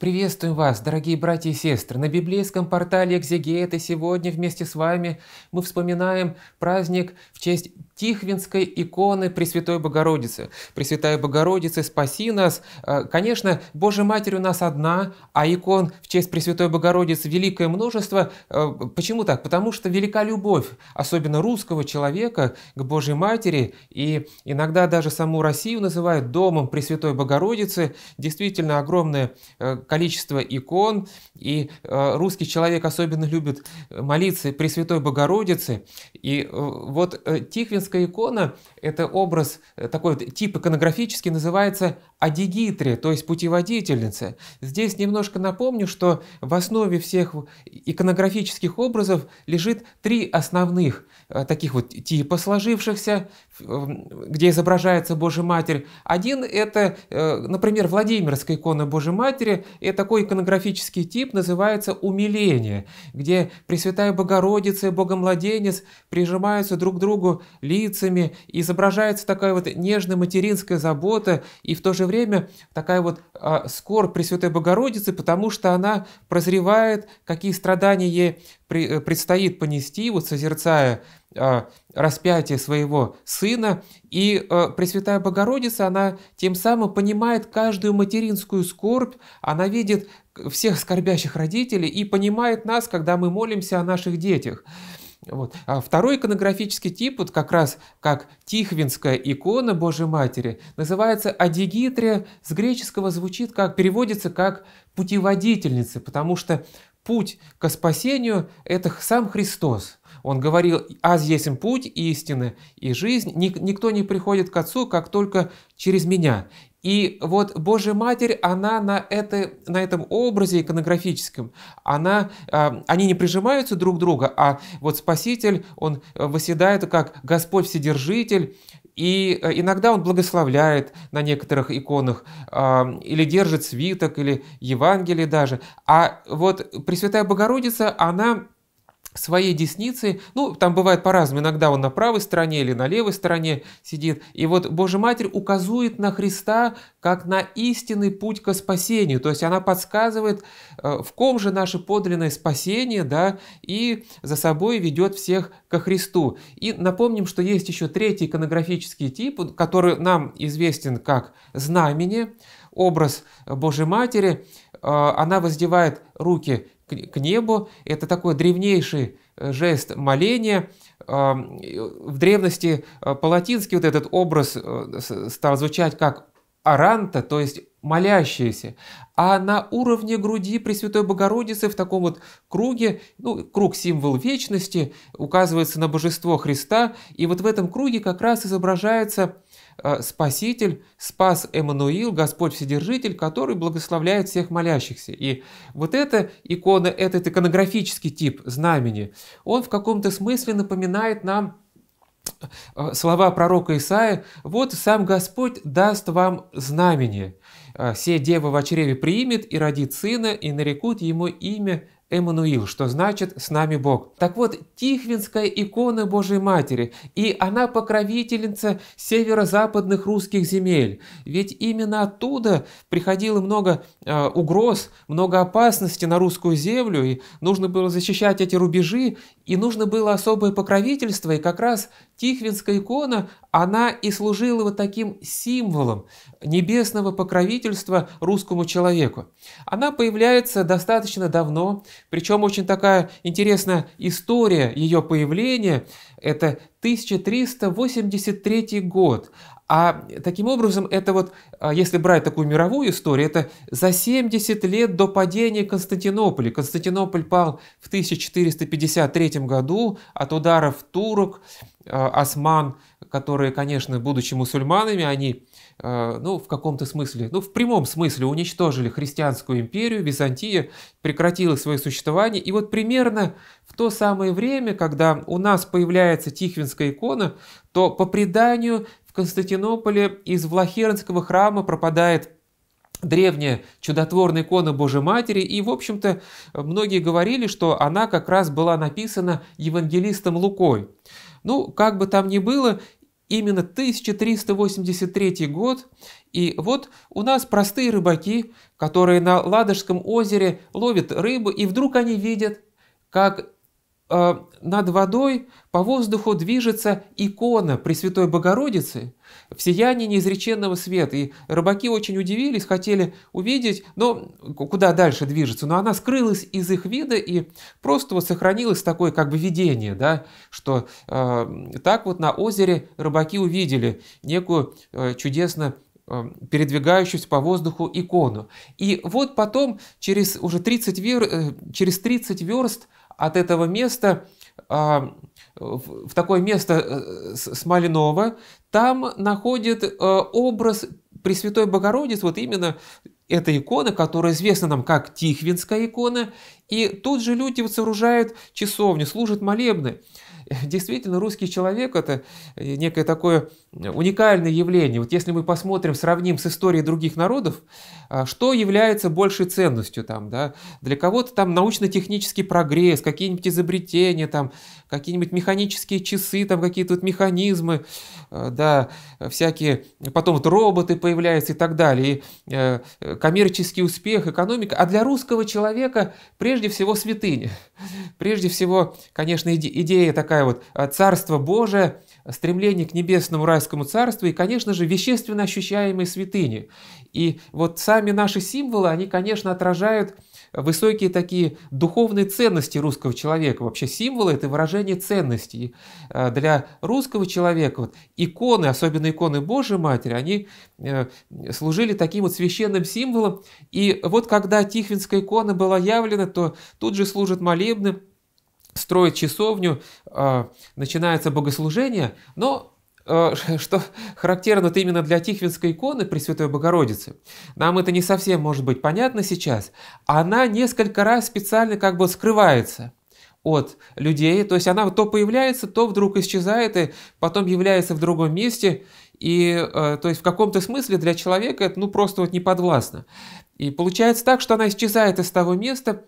Приветствуем вас, дорогие братья и сестры! На библейском портале Экзегета сегодня вместе с вами мы вспоминаем праздник в честь Тихвинской иконы Пресвятой Богородицы. Пресвятая Богородица, спаси нас! А, конечно, Божья Матерь у нас одна, а икон в честь Пресвятой Богородицы великое множество. А, почему так? Потому что велика любовь, особенно русского человека к Божьей Матери, и иногда даже саму Россию называют домом Пресвятой Богородицы. Действительно огромное а, количество икон, и э, русский человек особенно любит э, молиться Пресвятой Богородице И э, вот Тихвинская икона – это образ, такой вот тип иконографический, называется адигитри то есть путеводительница. Здесь немножко напомню, что в основе всех иконографических образов лежит три основных таких вот типа сложившихся, где изображается Божья Матерь. Один – это, например, Владимирская икона Божьей Матери, и такой иконографический тип называется умиление, где Пресвятая Богородица и Богомладенец прижимаются друг к другу лицами, изображается такая вот нежная материнская забота и в то же время такая вот а, скорбь Пресвятой Богородицы, потому что она прозревает, какие страдания ей э, предстоит понести, вот созерцая а, распятие своего сына, и э, Пресвятая Богородица, она тем самым понимает каждую материнскую скорбь, она видит всех скорбящих родителей и понимает нас, когда мы молимся о наших детях. Вот. А второй иконографический тип, вот как раз как Тихвинская икона Божьей Матери, называется адигитрия, с греческого звучит как, переводится как путеводительница, потому что путь к спасению – это сам Христос. Он говорил, аз есть путь истины и жизнь, никто не приходит к Отцу, как только через меня. И вот Божья Матерь, она на, это, на этом образе иконографическом, она, а, они не прижимаются друг друга, а вот Спаситель, он восседает как Господь Вседержитель, и э, иногда он благословляет на некоторых иконах, а, или держит свиток, или Евангелие даже. А вот Пресвятая Богородица, она своей десницей, ну, там бывает по-разному, иногда он на правой стороне или на левой стороне сидит, и вот Божья Матерь указывает на Христа как на истинный путь ко спасению, то есть она подсказывает, э, в ком же наше подлинное спасение, да, и за собой ведет всех ко Христу. И напомним, что есть еще третий иконографический тип, который нам известен как знамение, образ Божьей Матери, э, она воздевает руки к небу. Это такой древнейший э, жест моления. Э, в древности э, по-латински вот этот образ стал звучать как аранта, то есть молящиеся, а на уровне груди Пресвятой Богородицы в таком вот круге, ну, круг символ вечности, указывается на божество Христа, и вот в этом круге как раз изображается Э, Спаситель, спас Эммануил, Господь Вседержитель, который благословляет всех молящихся. И вот эта икона, этот иконографический тип знамени, он в каком-то смысле напоминает нам э, слова пророка Исаия, «Вот сам Господь даст вам знамение. Э, все девы в чреве примет и родит сына, и нарекут ему имя Эммануил, что значит «с нами Бог». Так вот, Тихвинская икона Божьей Матери, и она покровительница северо-западных русских земель. Ведь именно оттуда приходило много э, угроз, много опасности на русскую землю, и нужно было защищать эти рубежи, и нужно было особое покровительство, и как раз Тихвинская икона, она и служила вот таким символом небесного покровительства русскому человеку. Она появляется достаточно давно, причем очень такая интересная история ее появления. Это 1383 год. А таким образом, это вот, а, если брать такую мировую историю, это за 70 лет до падения Константинополя. Константинополь пал в 1453 году от ударов турок, а, осман, которые, конечно, будучи мусульманами, они Э, ну, в каком-то смысле, ну, в прямом смысле уничтожили христианскую империю, Византия прекратила свое существование. И вот примерно в то самое время, когда у нас появляется Тихвинская икона, то по преданию в Константинополе из Влахернского храма пропадает древняя чудотворная икона Божьей Матери, и, в общем-то, многие говорили, что она как раз была написана евангелистом Лукой. Ну, как бы там ни было, Именно 1383 год, и вот у нас простые рыбаки, которые на Ладожском озере ловят рыбу, и вдруг они видят, как Э, над водой по воздуху движется икона Пресвятой Богородицы в сиянии неизреченного света. И рыбаки очень удивились, хотели увидеть, но куда дальше движется. Но она скрылась из их вида и просто вот сохранилось такое как бы видение, да, что э, так вот на озере рыбаки увидели некую э, чудесно э, передвигающуюся по воздуху икону. И вот потом, через уже 30 вер... Э, через 30 верст, от этого места а, в такое место э, Смоленова, там находит э, образ Пресвятой Богородицы, вот именно эта икона, которая известна нам как Тихвинская икона, и тут же люди вот сооружают часовню, служат молебны. Действительно, русский человек – это некое такое уникальное явление. Вот если мы посмотрим, сравним с историей других народов, а что является большей ценностью там, да? Для кого-то там научно-технический прогресс, какие-нибудь изобретения, там, какие-нибудь механические часы, там какие-то вот механизмы, э, да, всякие, потом вот роботы появляются и так далее, и э, э, коммерческий успех, экономика. А для русского человека прежде всего святыня. Прежде всего, конечно, идея такая вот «Царство Божие», стремление к небесному райскому царству и, конечно же, вещественно ощущаемые святыни. И вот сами сами наши символы, они, конечно, отражают высокие такие духовные ценности русского человека. Вообще символы – это выражение ценностей. Э, для русского человека вот, иконы, особенно иконы Божьей Матери, они э, служили таким вот священным символом. И вот когда Тихвинская икона была явлена, то тут же служат молебны, строят часовню, э, начинается богослужение, но Э, что характерно именно для Тихвинской иконы Пресвятой Богородицы, нам это не совсем может быть понятно сейчас, она несколько раз специально как бы скрывается от людей, то есть она то появляется, то вдруг исчезает, и потом является в другом месте, и э, то есть в каком-то смысле для человека это ну просто вот не подвластно. И получается так, что она исчезает из того места,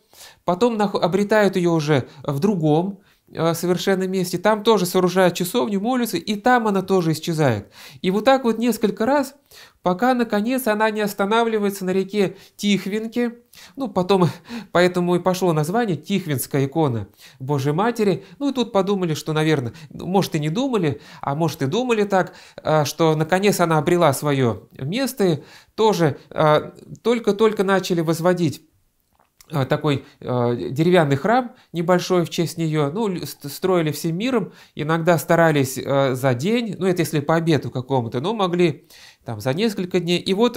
потом обретают ее уже в другом, Э, совершенном месте, там тоже сооружают часовню, молятся, и там она тоже исчезает. И вот так вот несколько раз, пока наконец она не останавливается на реке Тихвинке, ну потом, поэтому и пошло название Тихвинская икона Божьей Матери, ну и тут подумали, что, наверное, ну, может и не думали, а может и думали так, э, что наконец она обрела свое место, и тоже э, только-только начали возводить Э, такой э, деревянный храм небольшой в честь нее, ну, строили всем миром, иногда старались э, за день, ну, это если по обеду какому-то, но могли там за несколько дней. И вот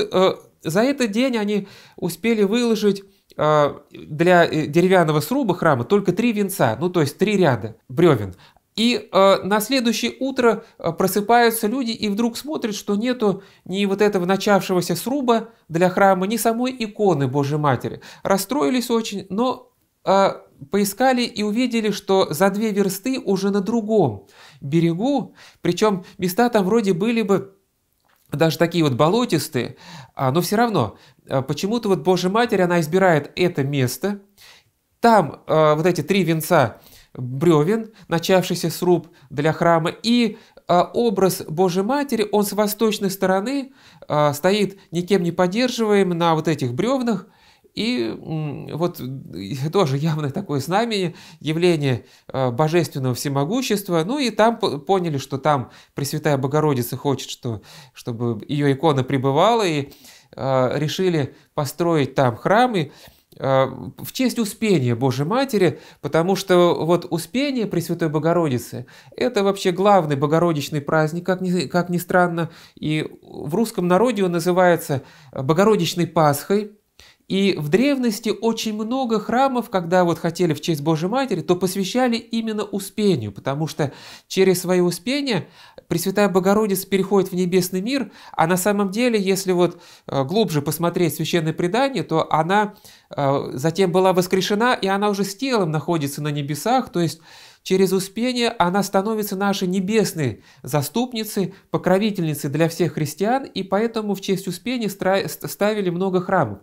за этот день они успели выложить для деревянного сруба храма только три венца, ну то есть три ряда бревен. И э, на следующее утро э, просыпаются люди и вдруг смотрят, что нету ни вот этого начавшегося сруба для храма, ни самой иконы Божьей Матери. Расстроились очень, но э, поискали и увидели, что за две версты уже на другом берегу, причем места там вроде были бы даже такие вот болотистые, а, но все равно э, почему-то вот Божья Матерь, она избирает это место, там э, вот эти три венца бревен, начавшийся сруб для храма, и а, образ Божьей Матери, он с восточной стороны а, стоит никем не поддерживаем на вот этих бревнах, и вот тоже явное такое знамение, явление а, божественного всемогущества. Ну и там поняли, что там Пресвятая Богородица хочет, что, чтобы ее икона пребывала, и решили построить там храм. И Э, в честь Успения Божьей Матери, потому что вот Успение Пресвятой Богородицы – это вообще главный богородичный праздник, как ни, как ни странно, и в русском народе он называется Богородичной Пасхой – и в древности очень много храмов, когда вот хотели в честь Божьей Матери, то посвящали именно Успению, потому что через свое Успение Пресвятая Богородица переходит в небесный мир, а на самом деле, если вот э, глубже посмотреть священное предание, то она э, затем была воскрешена, и она уже с телом находится на небесах, то есть Через успение она становится нашей небесной заступницей, покровительницей для всех христиан, и поэтому в честь успения ставили много храмов.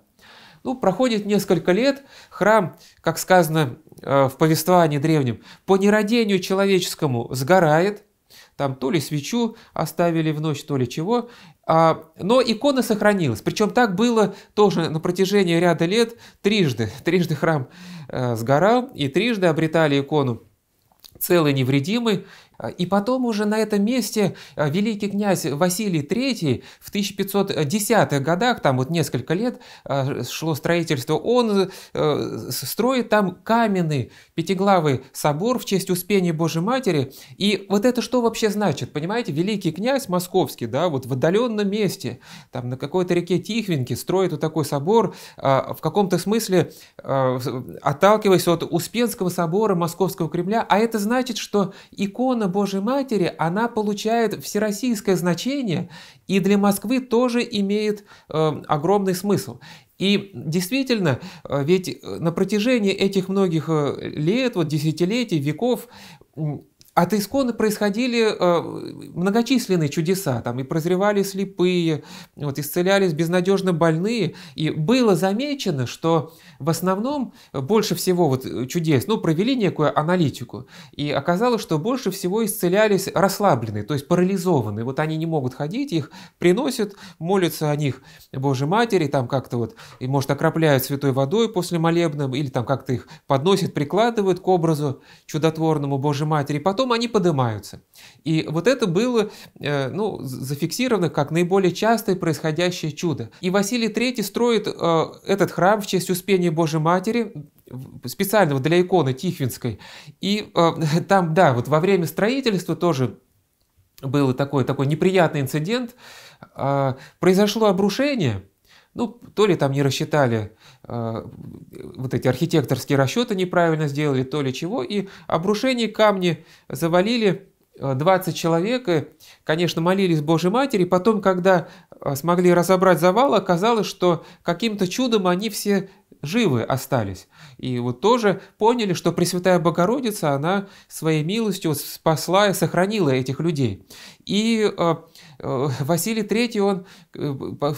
Ну, проходит несколько лет, храм, как сказано э, в повествовании древнем, по нерадению человеческому сгорает, там то ли свечу оставили в ночь, то ли чего, а, но икона сохранилась. Причем так было тоже на протяжении ряда лет трижды. Трижды храм э, сгорал, и трижды обретали икону целый невредимый, а, и потом уже на этом месте а, великий князь Василий III в 1510-х годах, там вот несколько лет а, шло строительство, он э, строит там каменный пятиглавый собор в честь Успения Божьей Матери. И вот это что вообще значит? Понимаете, великий князь московский, да, вот в отдаленном месте, там на какой-то реке Тихвинке строит вот такой собор, в каком-то смысле отталкиваясь от Успенского собора Московского Кремля, а это значит, что икона Божьей Матери, она получает всероссийское значение и для Москвы тоже имеет э, огромный смысл. И действительно, э, ведь э, на протяжении этих многих э, лет, вот десятилетий, веков а От Искона происходили э, многочисленные чудеса, там и прозревали слепые, вот, исцелялись безнадежно больные, и было замечено, что в основном больше всего вот чудес, ну, провели некую аналитику, и оказалось, что больше всего исцелялись расслабленные, то есть парализованные, вот они не могут ходить, их приносят, молятся о них Божьей Матери, там как-то вот, и, может, окропляют святой водой после молебна, или там как-то их подносят, прикладывают к образу чудотворному Божьей Матери, потом потом они поднимаются. И вот это было э, ну, зафиксировано как наиболее частое происходящее чудо. И Василий III строит э, этот храм в честь Успения Божьей Матери, специального для иконы Тихвинской. И э, там, да, вот во время строительства тоже был такой, такой неприятный инцидент. Произошло обрушение – ну, то ли там не рассчитали, э, вот эти архитекторские расчеты неправильно сделали, то ли чего. И обрушение камни завалили 20 э, человек, и, конечно, молились Божьей Матери. Потом, когда э, смогли разобрать завал, оказалось, что каким-то чудом они все живы остались. И вот тоже поняли, что Пресвятая Богородица, она своей милостью спасла и сохранила этих людей. И э, Э, Василий III, он э,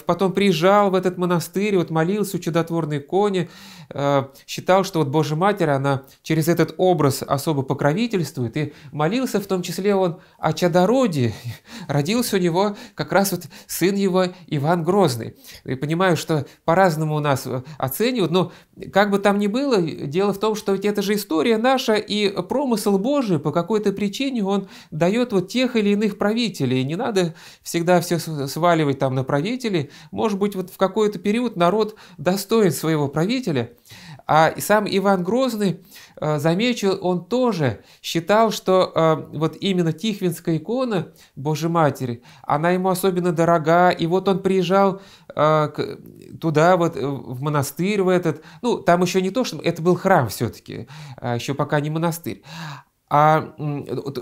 потом приезжал в этот монастырь, вот молился у чудотворной кони, э, считал, что вот Божья Матерь, она через этот образ особо покровительствует, и молился в том числе он о чадородии. Родился у него как раз вот сын его Иван Грозный. И понимаю, что по-разному у нас оценивают, но как бы там ни было, дело в том, что ведь это же история наша, и промысл Божий по какой-то причине он дает вот тех или иных правителей. Не надо всегда все сваливать там на правителей. Может быть, вот в какой-то период народ достоин своего правителя. А сам Иван Грозный, э, замечал, он тоже считал, что э, вот именно Тихвинская икона Божьей Матери, она ему особенно дорога. И вот он приезжал э, туда, вот в монастырь в этот. Ну, там еще не то, что... Это был храм все-таки, а еще пока не монастырь а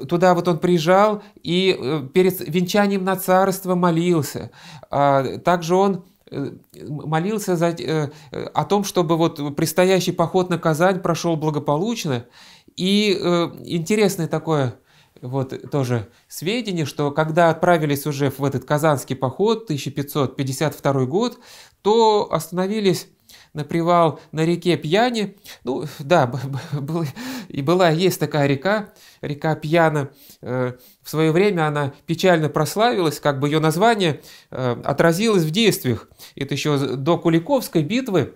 туда вот он приезжал и э, перед венчанием на царство молился. А, также он э, молился за, э, о том, чтобы вот предстоящий поход на Казань прошел благополучно. И интересное такое вот тоже сведение, что когда отправились уже в этот казанский поход 1552 год, то остановились на привал на реке Пьяни. Ну, да, был, и была, есть такая река, река Пьяна. Э, в свое время она печально прославилась, как бы ее название э, отразилось в действиях. Это еще до Куликовской битвы,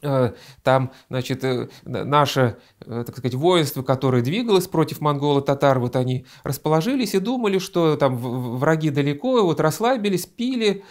э, там, значит, наше, так сказать, воинство, которое двигалось против монголо-татар, вот они расположились и думали, что там враги далеко, вот расслабились, пили,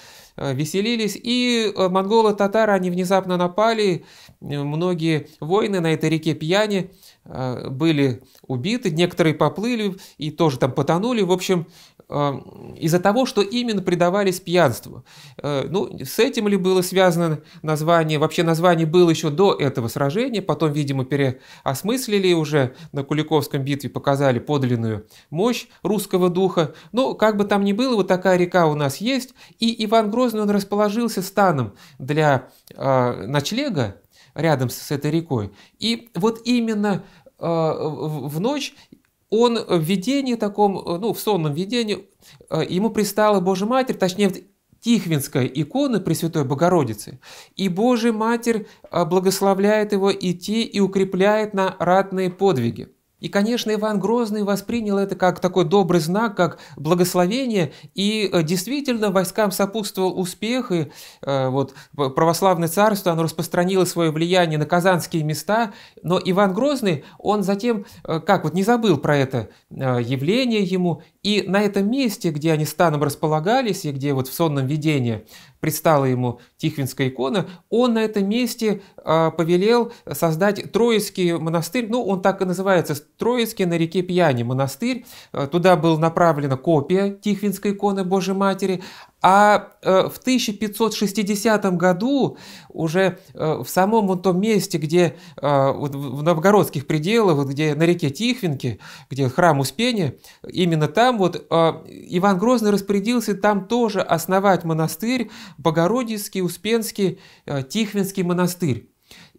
Э, веселились, и э, монголы-татары, они внезапно напали, э, многие воины на этой реке Пьяни были убиты, некоторые поплыли и тоже там потонули, в общем, из-за того, что именно предавались пьянству. Э, ну, с этим ли было связано название? Вообще название было еще до этого сражения, потом, видимо, переосмыслили уже на Куликовском битве, показали подлинную мощь русского духа. Но ну, как бы там ни было, вот такая река у нас есть, и Иван Грозный, он расположился станом для э, ночлега рядом с, с этой рекой. И вот именно а, в ночь он в видении таком, э, ну, в сонном видении, э, ему пристала Божья Матерь, точнее, Тихвинская икона Пресвятой Богородицы, и Божья Матерь э, благословляет его идти и укрепляет на ратные подвиги. И, конечно, Иван Грозный воспринял это как такой добрый знак, как благословение, и э, действительно войскам сопутствовал успех, и э, вот православное царство, оно распространило свое влияние на казанские места, но Иван Грозный, он затем, э, как вот не забыл про это явление ему, и на этом месте, где они станом располагались, и где вот в сонном видении предстала ему Тихвинская икона, он на этом месте повелел создать Троицкий монастырь, ну, он так и называется, Троицке на реке Пьяни монастырь, э, туда была направлена копия Тихвинской иконы Божьей Матери, а э, в 1560 году уже э, в самом вот том месте, где в новгородских пределах, вот где на реке Тихвинке, где храм Успения, именно там вот Иван Грозный распорядился там тоже основать монастырь, Богородицкий, Успенский, Тихвинский монастырь.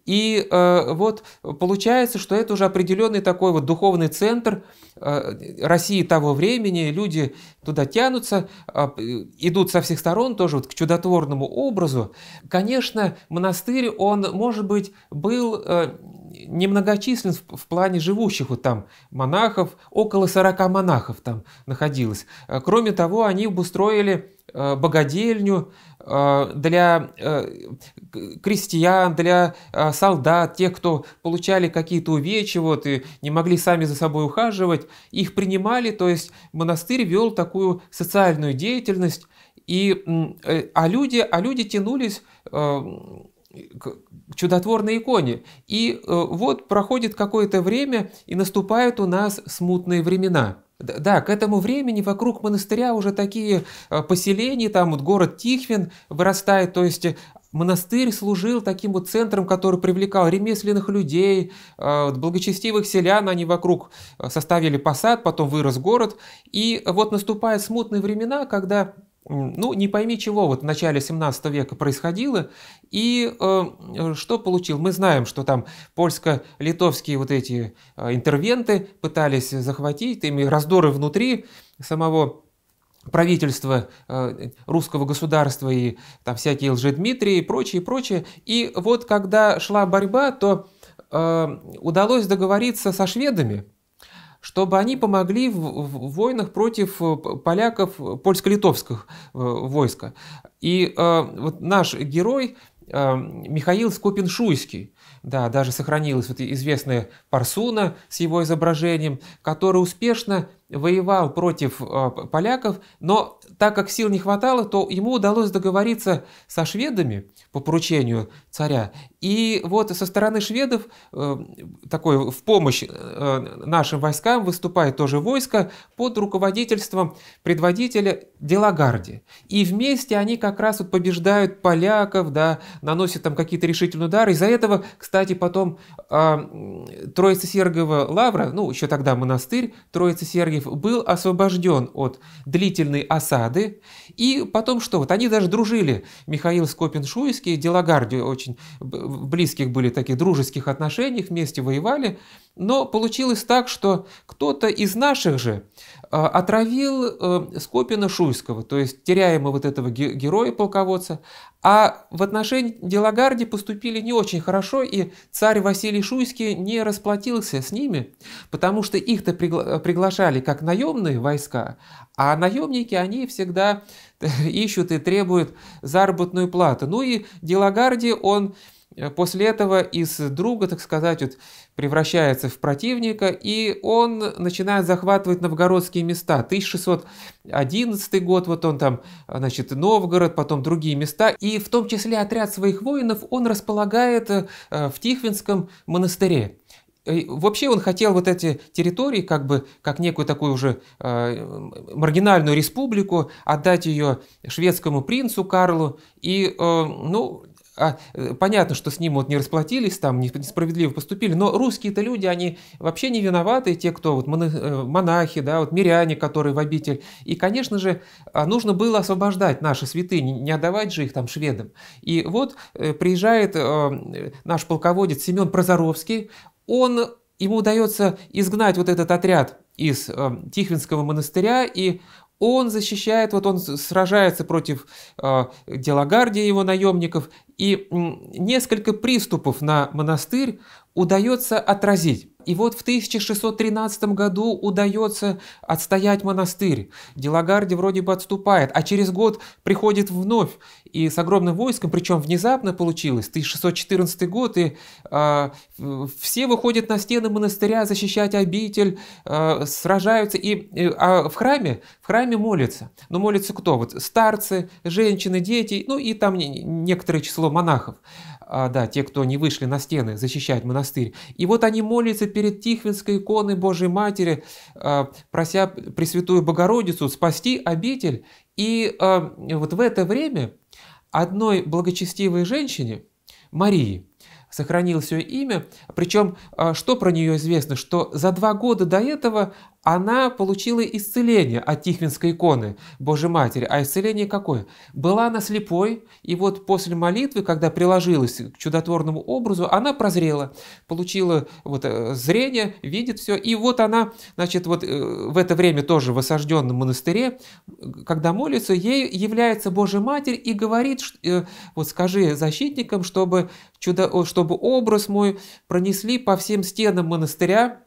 И э, вот получается, что это уже определенный такой вот духовный центр э, России того времени. Люди туда тянутся, э, идут со всех сторон тоже вот к чудотворному образу. Конечно, монастырь, он, может быть, был э, немногочислен в, в плане живущих вот там монахов. Около 40 монахов там находилось. Э, кроме того, они обустроили Э, богадельню э, для э, крестьян, для солдат, тех, кто получали какие-то увечья вот, и не могли сами за собой ухаживать, их принимали, то есть монастырь вел такую социальную деятельность, и, а, люди, а люди тянулись к чудотворной иконе. И вот проходит какое-то время, и наступают у нас смутные времена – да, к этому времени вокруг монастыря уже такие э, поселения, там вот город Тихвин вырастает, то есть э, монастырь служил таким вот центром, который привлекал ремесленных людей, э, благочестивых селян, они вокруг составили посад, потом вырос город. И вот наступают смутные времена, когда ну, не пойми чего, вот в начале 17 века происходило, и э, э, что получил? Мы знаем, что там польско-литовские вот эти э, интервенты пытались захватить, ими раздоры внутри самого правительства э, русского государства и там всякие лжедмитрии и прочее, прочее. И вот когда шла борьба, то э, удалось договориться со шведами, чтобы они помогли в, в войнах против э, поляков э, польско-литовских э, войска. И э, вот наш герой э, Михаил Скопин-Шуйский, да, даже сохранилась вот известная Парсуна с его изображением, который успешно воевал против а, поляков, но так как сил не хватало, то ему удалось договориться со шведами по поручению царя. И вот со стороны шведов э, такой в помощь э, нашим войскам выступает тоже войско под руководительством предводителя Делагарди. И вместе они как раз вот побеждают поляков, да, наносят там какие-то решительные удары. Из-за этого, кстати, потом а, Троица сергиева Лавра, ну еще тогда монастырь Троица Сергиев, Киев был освобожден от длительной осады. И потом что? Вот они даже дружили. Михаил Скопин-Шуйский, Делагарди очень близких были таких дружеских отношений, вместе воевали. Но получилось так, что кто-то из наших же а, отравил э, Скопина Шуйского, то есть теряя мы вот этого героя-полководца, а в отношении Делагарди поступили не очень хорошо, и царь Василий Шуйский не расплатился с ними, потому что их-то приглашали как наемные войска, а наемники, они всегда ищут и требуют заработную плату. Ну и Делагарди, он э, после этого из друга, так сказать, вот, превращается в противника, и он начинает захватывать новгородские места. 1611 год, вот он там, значит, Новгород, потом другие места, и в том числе отряд своих воинов он располагает э, в Тихвинском монастыре. Вообще он хотел вот эти территории, как бы, как некую такую уже э, маргинальную республику, отдать ее шведскому принцу Карлу. И, э, ну, а, э, понятно, что с ним вот не расплатились, там несправедливо поступили, но русские-то люди, они вообще не виноваты, те, кто вот э, монахи, да, вот миряне, которые в обитель. И, конечно же, а, нужно было освобождать наши святыни, не отдавать же их там шведам. И вот э, приезжает наш полководец Семен Прозоровский, он ему удается изгнать вот этот отряд из э, Тихвинского монастыря, и он защищает, вот он сражается против э, а, Делагардия его наемников, и несколько приступов на монастырь удается отразить. И вот в 1613 году удается отстоять монастырь. Делагарди вроде бы отступает, а через год приходит вновь и с огромным войском, причем внезапно получилось, 1614 год, и э, все выходят на стены монастыря защищать обитель, э, сражаются, и э, а в храме, в храме молятся. Но молятся кто? Вот старцы, женщины, дети, ну и там некоторое число монахов а, да, те, кто не вышли на стены защищать монастырь. И вот они молятся перед Тихвинской иконой Божьей Матери, а, прося Пресвятую Богородицу спасти обитель. И а, вот в это время одной благочестивой женщине, Марии, сохранил все имя. Причем, а, что про нее известно, что за два года до этого она получила исцеление от Тихвинской иконы Божьей Матери. А исцеление какое? Была она слепой, и вот после молитвы, когда приложилась к чудотворному образу, она прозрела, получила вот э, зрение, видит все. И вот она, значит, вот э, в это время тоже в осажденном монастыре, когда молится, ей является Божья Матерь и говорит, э, вот скажи защитникам, чтобы, чудо, чтобы образ мой пронесли по всем стенам монастыря,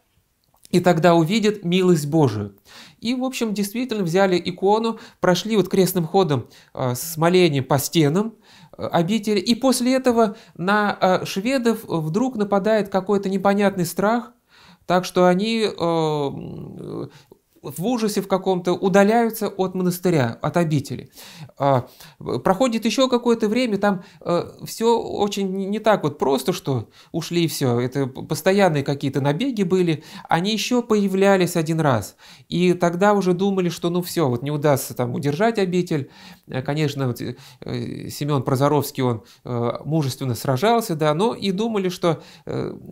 и тогда увидят милость Божию. И, в общем, действительно взяли икону, прошли вот крестным ходом э, с молением по стенам э, обители, и после этого на э, шведов вдруг нападает какой-то непонятный страх, так что они э, в ужасе в каком-то удаляются от монастыря, от обители. А, э, проходит еще какое-то время, там э, все очень не так вот просто, что ушли и все. Это постоянные какие-то набеги были. Они еще появлялись один раз. И тогда уже думали, что ну все, вот не удастся там удержать обитель. Э, конечно, вот, Семен Прозоровский, он мужественно сражался, да, но и думали, что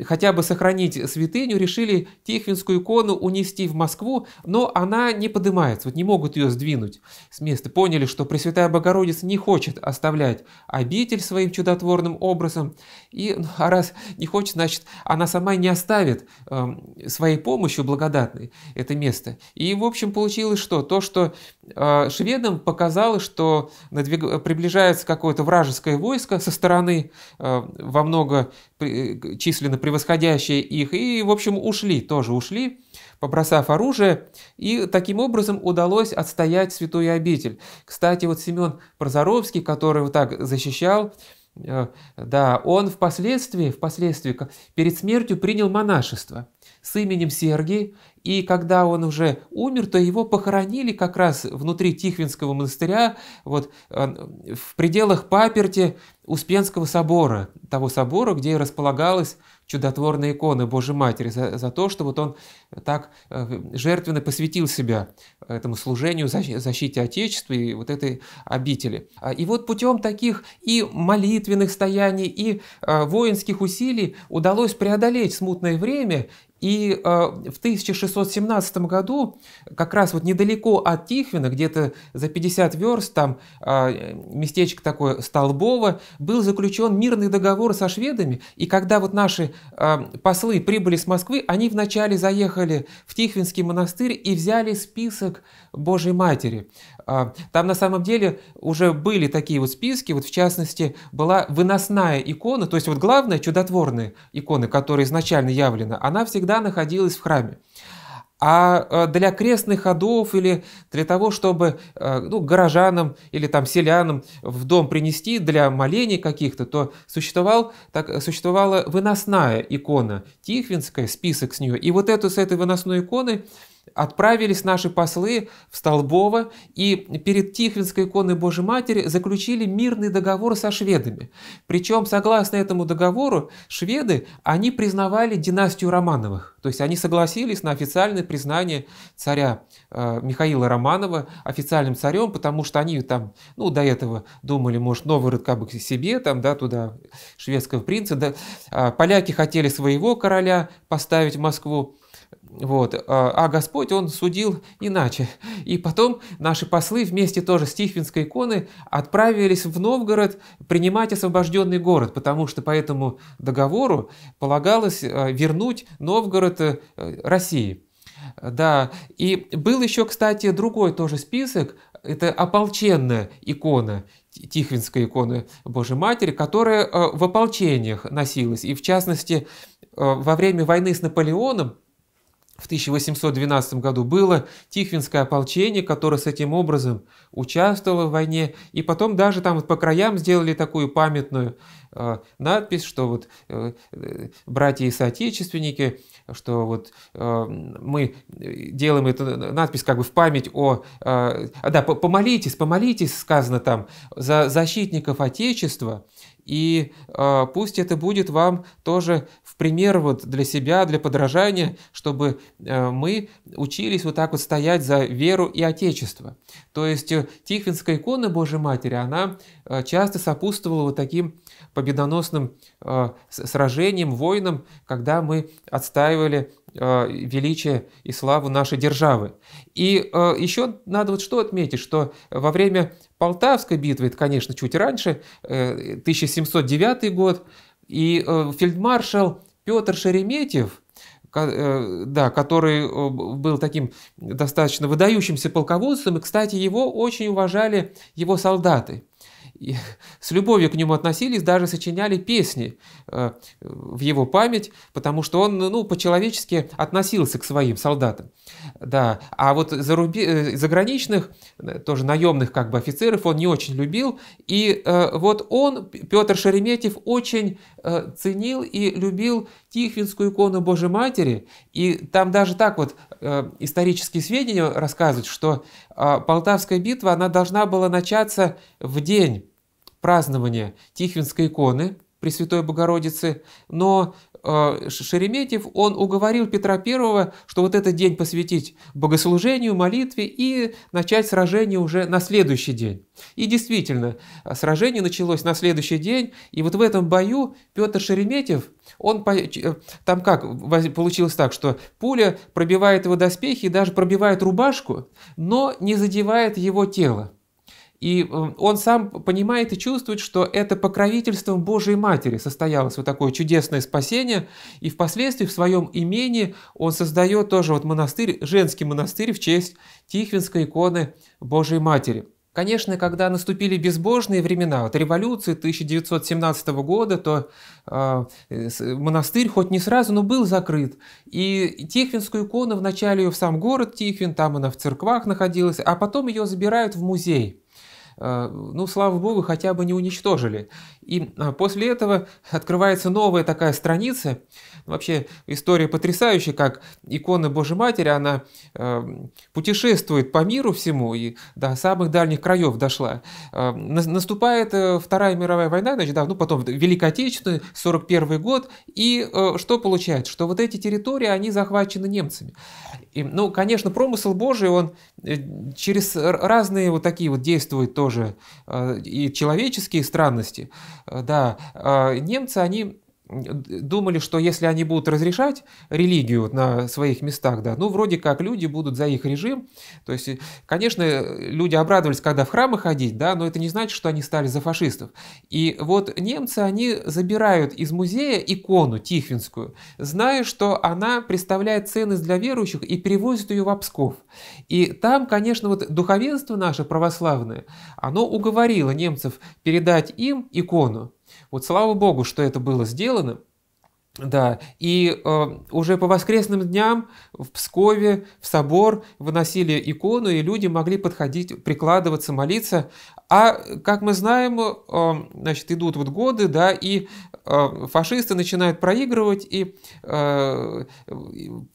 хотя бы сохранить святыню, решили Тихвинскую икону унести в Москву, но она не поднимается, вот не могут ее сдвинуть с места. Поняли, что Пресвятая Богородица не хочет оставлять обитель своим чудотворным образом, и ну, а раз не хочет, значит, она сама не оставит э, своей помощью благодатной это место. И, в общем, получилось что? То, что э, шведам показалось, что надвиг... приближается какое-то вражеское войско со стороны э, во много э, численно превосходящее их, и, в общем, ушли, тоже ушли побросав оружие, и таким образом удалось отстоять святую обитель. Кстати, вот Семен Прозоровский, который вот так защищал, э, да, он впоследствии, впоследствии перед смертью принял монашество с именем Сергий, и когда он уже умер, то его похоронили как раз внутри Тихвинского монастыря, вот, э, в пределах паперти Успенского собора, того собора, где располагалась чудотворной иконы Божьей Матери, за, за то, что вот он так э, жертвенно посвятил себя э, этому служению, защите Отечества и вот этой обители. А, и вот путем таких и молитвенных стояний, и э, воинских усилий удалось преодолеть смутное время и в 1617 году, как раз вот недалеко от Тихвина, где-то за 50 верст, там местечко такое Столбово, был заключен мирный договор со шведами. И когда вот наши а, послы прибыли с Москвы, они вначале заехали в Тихвинский монастырь и взяли список Божьей Матери. А, там на самом деле уже были такие вот списки, вот в частности была выносная икона, то есть вот главная чудотворная икона, которая изначально явлена, она всегда находилась в храме. А, а для крестных ходов или для того, чтобы а, ну, горожанам или там селянам в дом принести для молений каких-то, то существовал, так, существовала выносная икона Тихвинская, список с нее. И вот эту с этой выносной иконы Отправились наши послы в Столбово и перед Тихвинской иконой Божьей Матери заключили мирный договор со шведами. Причем, согласно этому договору, шведы, они признавали династию Романовых. То есть они согласились на официальное признание царя э, Михаила Романова официальным царем, потому что они там, ну, до этого думали, может, Новгород как бы к себе, там, да, туда шведского принца. Да. А поляки хотели своего короля поставить в Москву. Вот. А, а Господь, Он судил иначе. И потом наши послы вместе тоже с Тихвинской иконы отправились в Новгород принимать освобожденный город, потому что по этому договору полагалось а, вернуть Новгород э, России. Да, и был еще, кстати, другой тоже список, это ополченная икона, Тихвинская икона Божьей Матери, которая э, в ополчениях носилась. И в частности, э, во время войны с Наполеоном в 1812 году было Тихвинское ополчение, которое с этим образом участвовало в войне, и потом даже там по краям сделали такую памятную Э, надпись, что вот э, э, братья и соотечественники, что вот мы делаем эту надпись как бы в память о... А, да, помолитесь, помолитесь, сказано там, за защитников Отечества, и пусть это будет вам тоже в пример вот для себя, для подражания, чтобы мы учились вот так вот стоять за веру и Отечество. То есть Тихвинская икона Божьей Матери, она часто сопутствовала вот таким победоносным э, сражениям, воинам, когда мы отстаивали э, величие и славу нашей державы. И э, еще надо вот что отметить, что во время Полтавской битвы, это, конечно, чуть раньше, 1709 год, и фельдмаршал Петр Шереметьев – да, который был таким достаточно выдающимся полководцем, и, кстати, его очень уважали его солдаты и с любовью к нему относились, даже сочиняли песни э, в его память, потому что он ну, по-человечески относился к своим солдатам. Да. А вот заруби... Э, заграничных, э, тоже наемных как бы офицеров он не очень любил. И вот он, Петр Шереметьев, очень ценил и любил Тихвинскую икону Божьей Матери. И там даже так вот исторические сведения рассказывают, что Полтавская битва, она должна была начаться в день празднования Тихвинской иконы Пресвятой Богородицы, но э, Шереметьев, он уговорил Петра I, что вот этот день посвятить богослужению, молитве и начать сражение уже на следующий день. И действительно, сражение началось на следующий день, и вот в этом бою Петр Шереметьев, он, э, там как, получилось так, что пуля пробивает его доспехи и даже пробивает рубашку, но не задевает его тело. И эм, он сам понимает и чувствует, что это покровительством Божией Матери состоялось вот такое чудесное спасение. И впоследствии в своем имени он создает тоже вот монастырь, женский монастырь в честь Тихвинской иконы Божией Матери. Конечно, когда наступили безбожные времена, вот революции 1917 года, то а, э, монастырь хоть не сразу, но был закрыт. И Тихвинскую икону вначале ее в сам город Тихвин, там она в церквах находилась, а потом ее забирают в музей. Э, ну, слава богу, хотя бы не уничтожили. И а, после этого открывается новая такая страница. Вообще история потрясающая, как икона Божьей Матери, она э, путешествует по миру всему и до самых дальних краев дошла. Э, наступает Вторая мировая война, значит, да, ну, потом Великая Отечественная, 41 год, и что получается? Что вот эти территории, они захвачены немцами. И, ну, конечно, промысл Божий, он через разные вот такие вот действует, то тоже, э, и человеческие странности, э, да, э, немцы, они думали, что если они будут разрешать религию на своих местах, да, ну, вроде как люди будут за их режим. То есть, конечно, люди обрадовались, когда в храмы ходить, да, но это не значит, что они стали за фашистов. И вот немцы, они забирают из музея икону Тихвинскую, зная, что она представляет ценность для верующих и перевозят ее в Обсков. И там, конечно, вот духовенство наше православное, оно уговорило немцев передать им икону, вот слава богу, что это было сделано. Да, и э, уже по воскресным дням в Пскове, в собор выносили икону, и люди могли подходить, прикладываться, молиться. А, как мы знаем, э, значит, идут вот годы, да, и э, фашисты начинают проигрывать, и э,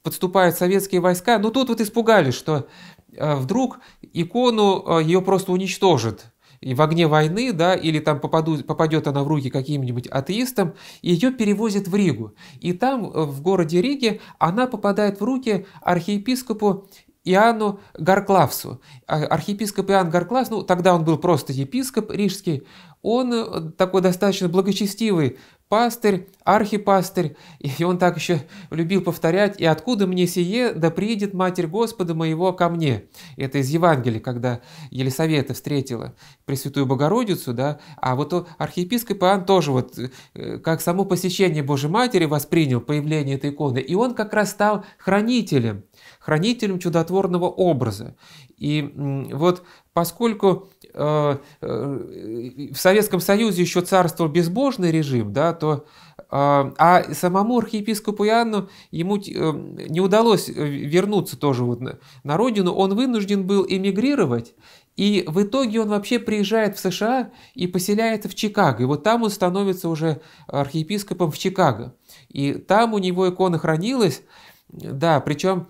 подступают советские войска. Но тут вот испугались, что э, вдруг икону э, ее просто уничтожат и в огне войны, да, или там попаду, попадет она в руки каким-нибудь атеистам, ее перевозят в Ригу. И там, э, в городе Риге, она попадает в руки архиепископу Иоанну Гарклавсу. А, архиепископ Иоанн Гарклавс, ну, тогда он был просто епископ рижский, он э, такой достаточно благочестивый пастырь, архипастырь, и он так еще любил повторять, «И откуда мне сие, да приедет Матерь Господа моего ко мне?» Это из Евангелия, когда Елисавета встретила Пресвятую Богородицу, да, а вот архиепископ Иоанн тоже вот э, как само посещение Божьей Матери воспринял появление этой иконы, и он как раз стал хранителем хранителем чудотворного образа. И вот поскольку э, э, в Советском Союзе еще царствовал безбожный режим, да, то э, а самому архиепископу Иоанну ему не удалось вернуться тоже вот на родину, он вынужден был эмигрировать, и в итоге он вообще приезжает в США и поселяется в Чикаго. И вот там он становится уже архиепископом в Чикаго. И там у него икона хранилась, да, причем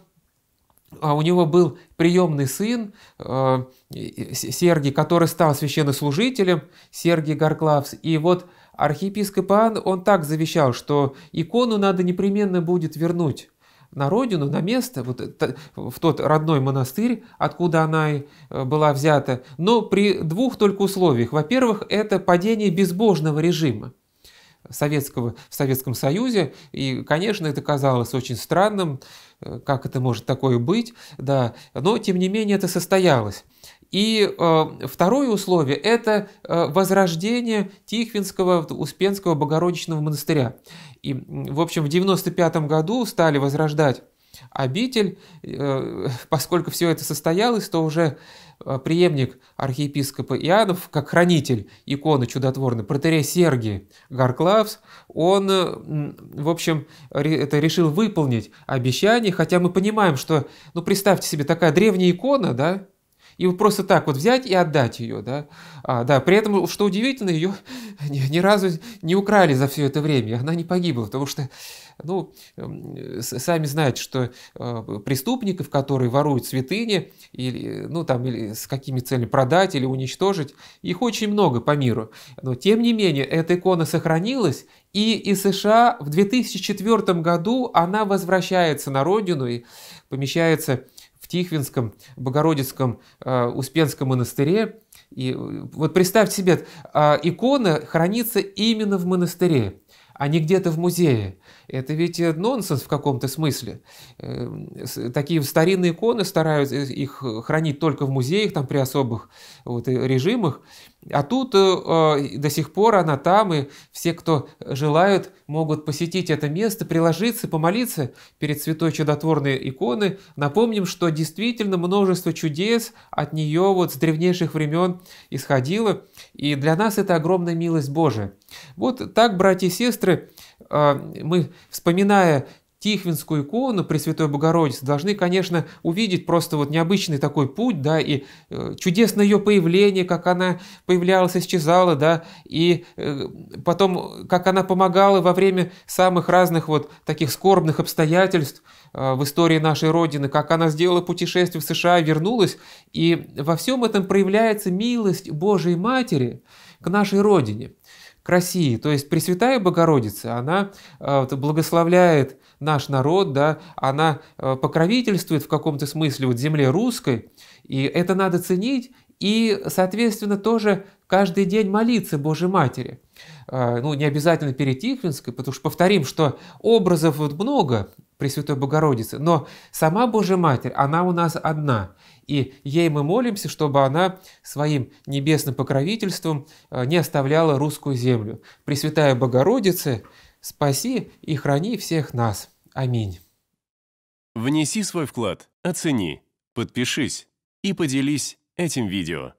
а у него был приемный сын э, Сергий, который стал священнослужителем, Сергий Горклавс. И вот архиепископ Иоанн, он так завещал, что икону надо непременно будет вернуть на родину, на место, вот, в тот родной монастырь, откуда она и э, была взята, но при двух только условиях. Во-первых, это падение безбожного режима. Советского, в Советском Союзе, и, конечно, это казалось очень странным, э, как это может такое быть, да, но, тем не менее, это состоялось. И э, второе условие – это э, возрождение Тихвинского Успенского Богородичного монастыря. И, в общем, в 95 году стали возрождать обитель, э, поскольку все это состоялось, то уже Э, преемник архиепископа Иоаннов, как хранитель иконы чудотворной, протерей Сергий Гарклавс, он, э, в общем, это решил выполнить обещание, хотя мы понимаем, что, ну, представьте себе, такая древняя икона, да, и вот просто так вот взять и отдать ее, да. А, да, при этом, что удивительно, ее ни, ни разу не украли за все это время, она не погибла, потому что, ну, эм, сами знаете, что э, преступников, которые воруют святыни, или, ну, там, или с какими целями продать или уничтожить, их очень много по миру. Но, тем не менее, эта икона сохранилась, и из США в 2004 году она возвращается на родину и помещается в Тихвинском, Богородицком, э, Успенском монастыре. И э, вот представьте себе, а, икона хранится именно в монастыре а не где-то в музее. Это ведь э, нонсенс в каком-то смысле. Такие старинные иконы стараются их хранить только в музеях, там при особых вот, режимах. А тут до сих пор она там, и все, кто желают, могут посетить это место, приложиться, помолиться перед святой чудотворной иконой. Напомним, что действительно множество чудес от нее вот с древнейших времен исходило, и для нас это огромная милость Божия. Вот так, братья и сестры, а, мы, вспоминая Тихвинскую икону Пресвятой Богородицы должны, конечно, увидеть просто вот необычный такой путь, да, и э, чудесное ее появление, как она появлялась, исчезала, да, и э, потом, как она помогала во время самых разных вот таких скорбных обстоятельств э, в истории нашей Родины, как она сделала путешествие в США, вернулась, и во всем этом проявляется милость Божией Матери к нашей Родине к России. То есть Пресвятая Богородица, она э, благословляет наш народ, да, она э, покровительствует в каком-то смысле вот земле русской, и это надо ценить, и, соответственно, тоже каждый день молиться Божьей Матери. Э, ну, не обязательно перед Тихвинской, потому что повторим, что образов вот много Пресвятой Богородицы, но сама Божья Матерь, она у нас одна – и ей мы молимся, чтобы она своим небесным покровительством э, не оставляла русскую землю. Пресвятая Богородица, спаси и храни всех нас. Аминь. Внеси свой вклад, оцени, подпишись и поделись этим видео.